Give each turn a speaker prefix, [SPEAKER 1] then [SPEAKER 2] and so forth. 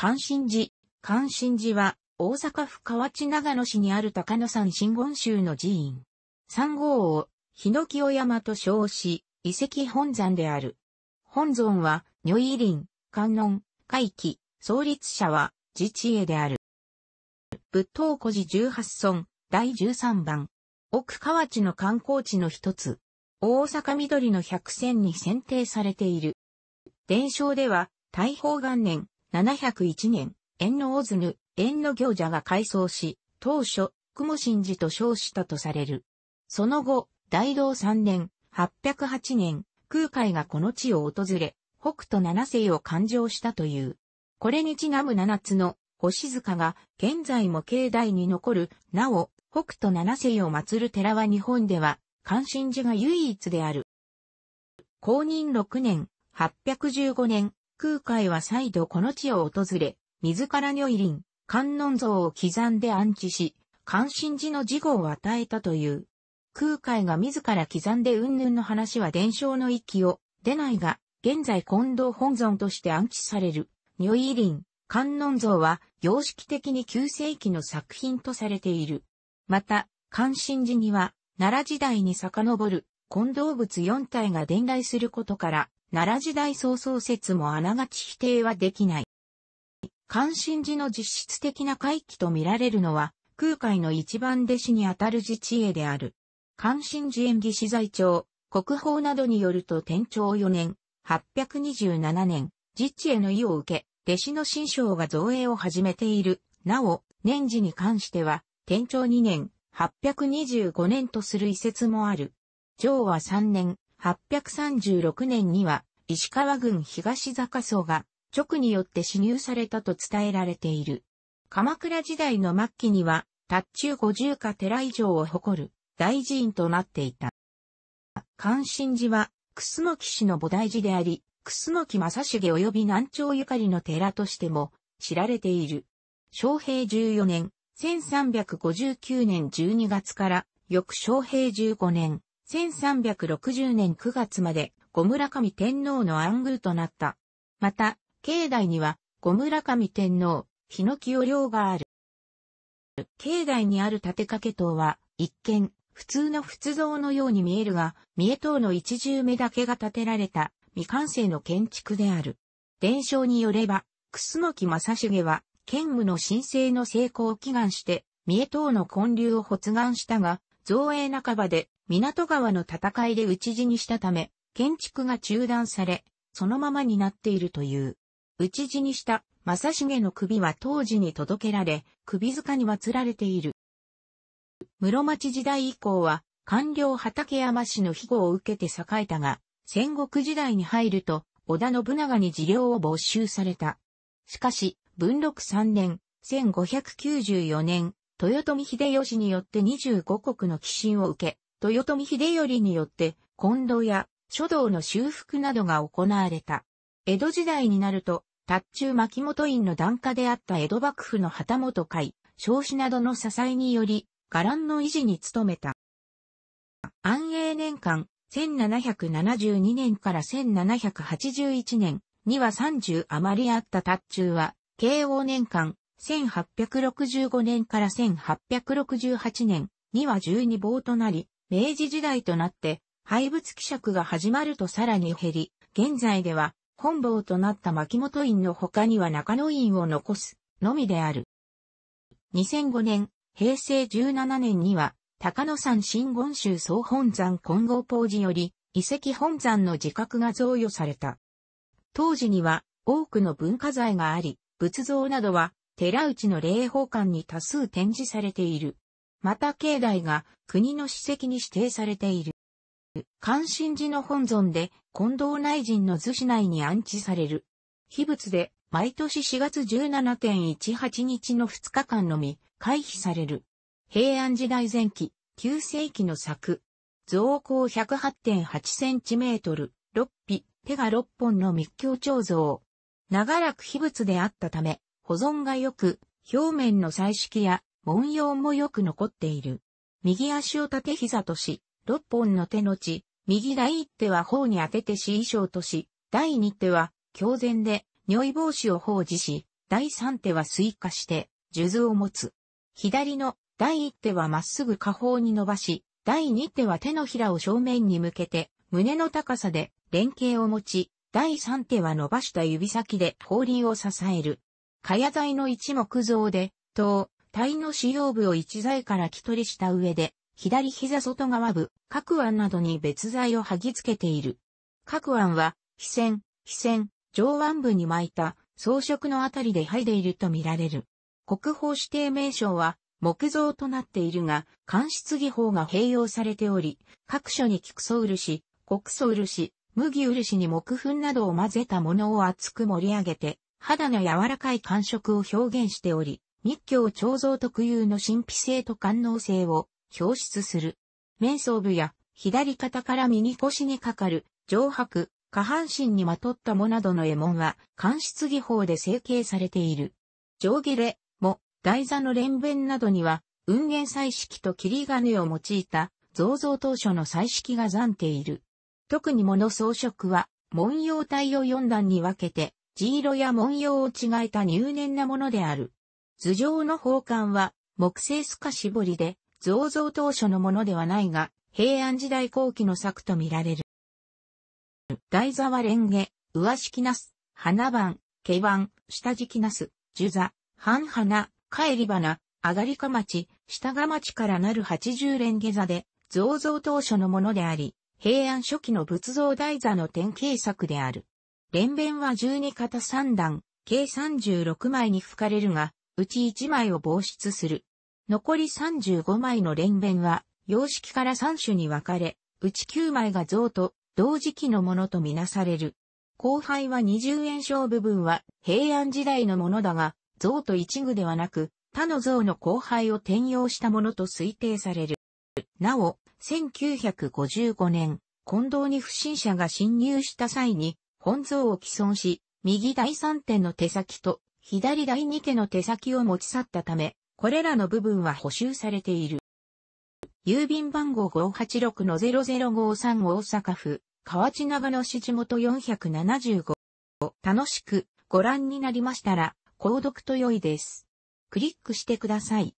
[SPEAKER 1] 関心寺。関心寺は、大阪府河内長野市にある高野山真言宗の寺院。三号を、ヒノキオ山と称し、遺跡本山である。本尊は、如意林、観音、海期、創立者は、自治恵である。仏塔古寺十八村、第十三番。奥河内の観光地の一つ。大阪緑の百選に選定されている。伝承では、大宝元年、701年、縁の大津ぬ、縁の行者が改装し、当初、雲神寺と称したとされる。その後、大道3年、808年、空海がこの地を訪れ、北斗七世を勘定したという。これにちなむ七つの星塚が現在も境内に残る、なお、北斗七世を祀る寺は日本では、関心寺が唯一である。公認6年、815年、空海は再度この地を訪れ、自ら如意輪、観音像を刻んで安置し、関心寺の事後を与えたという。空海が自ら刻んで云々の話は伝承の域を出ないが、現在近藤本尊として安置される、如意輪、観音像は、様式的に旧世紀の作品とされている。また、関心寺には、奈良時代に遡る、近藤物4体が伝来することから、奈良時代創創説もあながち否定はできない。関心寺の実質的な回帰と見られるのは、空海の一番弟子にあたる自治絵である。関心寺演技資材帳、国宝などによると天長4年、827年、自治絵の意を受け、弟子の新章が造営を始めている。なお、年次に関しては、天長2年、825年とする遺説もある。上は3年、836年には、石川郡東坂荘が直によって支入されたと伝えられている。鎌倉時代の末期には、達中五十か寺以上を誇る大寺院となっていた。関心寺は、楠木氏の菩提寺であり、楠木正重及び南朝ゆかりの寺としても知られている。昭平14年、1359年12月から、翌昭平15年、1360年9月まで五村上天皇の暗宮となった。また、境内には五村上天皇、日の清陵がある。境内にある立て掛け塔は、一見、普通の仏像のように見えるが、三重塔の一重目だけが建てられた未完成の建築である。伝承によれば、楠木正重は、剣務の申請の成功を祈願して、三重塔の建立を発願したが、造営半ばで港川の戦いで討ち死にしたため、建築が中断され、そのままになっているという。討ち死にした正重の首は当時に届けられ、首塚に祀られている。室町時代以降は、官僚畠山氏の庇護を受けて栄えたが、戦国時代に入ると、織田信長に事領を没収された。しかし、文禄3年、1594年、豊臣秀吉によって25国の寄進を受け、豊臣秀頼によって、近藤や書道の修復などが行われた。江戸時代になると、達中牧本院の段家であった江戸幕府の旗本会、少子などの支えにより、伽藍の維持に努めた。安永年間、1772年から1781年には30余りあった達中は、慶応年間、1865年から1868年には12房となり、明治時代となって廃仏希釈が始まるとさらに減り、現在では本坊となった牧本院の他には中野院を残すのみである。2005年、平成17年には、高野山新言宗総本山混合法寺より、遺跡本山の自覚が贈与された。当時には多くの文化財があり、仏像などは寺内の霊宝館に多数展示されている。また境内が国の史跡に指定されている。関心寺の本尊で、近藤内陣の図市内に安置される。秘仏で、毎年4月17.18日の2日間のみ、回避される。平安時代前期、旧世紀の作。造高108.8センチメートル、6匹、手が6本の密教彫像。長らく秘仏であったため、保存が良く、表面の彩色や文様もよく残っている。右足を縦膝とし、六本の手のち、右第一手は頬に当てて死衣装とし、第二手は、狂前で、尿意防止を放置し、第三手は追加して、数図を持つ。左の、第一手はまっすぐ下方に伸ばし、第二手は手のひらを正面に向けて、胸の高さで、連携を持ち、第三手は伸ばした指先で後輪を支える。茅材の一目像で、頭、体の使用部を一材から木取りした上で、左膝外側部、各腕などに別材を剥ぎ付けている。各腕は、非線、非線、上腕部に巻いた装飾のあたりで剥いでいると見られる。国宝指定名称は木造となっているが、間質技法が併用されており、各所に菊草漆、国草漆、麦漆に木粉などを混ぜたものを厚く盛り上げて、肌の柔らかい感触を表現しており、密教彫像特有の神秘性と官能性を表出する。面相部や左肩から右腰にかかる上白、下半身にまとったもなどの絵文は、鑑室技法で成形されている。上下れも、台座の連弁などには、雲弦彩色と切り金を用いた、造像当初の彩色が残っている。特に物装飾は、文様体を四段に分けて、地色や文様を違えた入念なものである。頭上の宝冠は、木製スカ絞りで、造像当初のものではないが、平安時代後期の作と見られる。台座はレンゲ、上敷きなす、花番、毛番、下敷きなす、樹座、半花、帰り花、上がりかまち、下がまちからなる八十ンゲ座で、造像当初のものであり、平安初期の仏像台座の典型作である。連弁は十二型三段、計三十六枚に吹かれるが、うち1枚を防出する。残り35枚の連弁は、様式から3種に分かれ、うち9枚が像と同時期のものとみなされる。後輩は20円小部分は平安時代のものだが、像と一具ではなく、他の像の後輩を転用したものと推定される。なお、1955年、近藤に不審者が侵入した際に、本像を毀損し、右第三点の手先と左第二家の手先を持ち去ったため、これらの部分は補修されている。郵便番号586-0053大阪府、河内長野市地元475。楽しくご覧になりましたら、購読と良いです。クリックしてください。